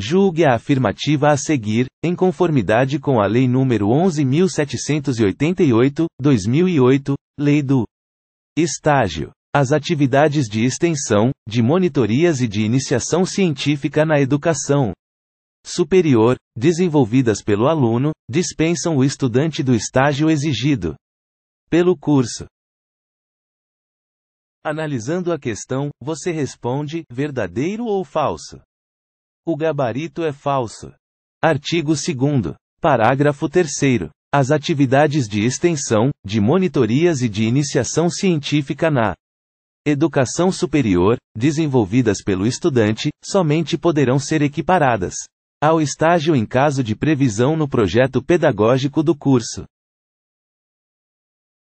Julgue a afirmativa a seguir, em conformidade com a Lei nº 11.788, 2008, Lei do Estágio. As atividades de extensão, de monitorias e de iniciação científica na educação superior, desenvolvidas pelo aluno, dispensam o estudante do estágio exigido pelo curso. Analisando a questão, você responde verdadeiro ou falso? O gabarito é falso. Artigo 2. Parágrafo 3. As atividades de extensão, de monitorias e de iniciação científica na educação superior, desenvolvidas pelo estudante, somente poderão ser equiparadas ao estágio em caso de previsão no projeto pedagógico do curso.